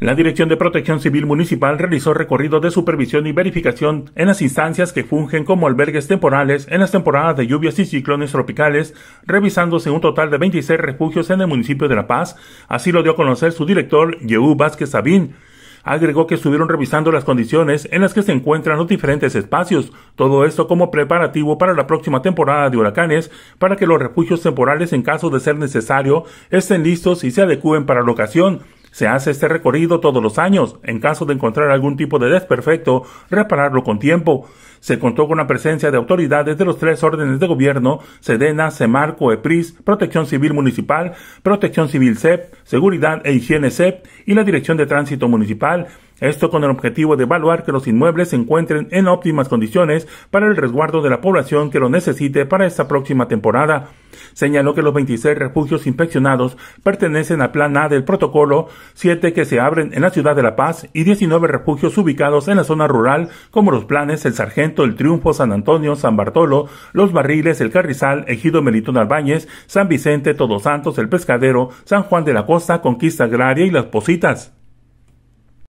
La Dirección de Protección Civil Municipal realizó recorrido de supervisión y verificación en las instancias que fungen como albergues temporales en las temporadas de lluvias y ciclones tropicales, revisándose un total de 26 refugios en el municipio de La Paz, así lo dio a conocer su director, Yehú Vázquez Sabín. Agregó que estuvieron revisando las condiciones en las que se encuentran los diferentes espacios, todo esto como preparativo para la próxima temporada de huracanes, para que los refugios temporales en caso de ser necesario estén listos y se adecúen para la ocasión, se hace este recorrido todos los años, en caso de encontrar algún tipo de desperfecto, repararlo con tiempo se contó con la presencia de autoridades de los tres órdenes de gobierno, Sedena, Semarco, EPRIS, Protección Civil Municipal, Protección Civil CEP, Seguridad e Higiene CEP y la Dirección de Tránsito Municipal, esto con el objetivo de evaluar que los inmuebles se encuentren en óptimas condiciones para el resguardo de la población que lo necesite para esta próxima temporada. Señaló que los 26 refugios inspeccionados pertenecen al Plan A del protocolo, 7 que se abren en la ciudad de La Paz y 19 refugios ubicados en la zona rural, como los planes El Sargento el Triunfo, San Antonio, San Bartolo, Los Barriles, El Carrizal, Ejido Melitón Albañez, San Vicente, Todos Santos, El Pescadero, San Juan de la Costa, Conquista Agraria y Las Positas.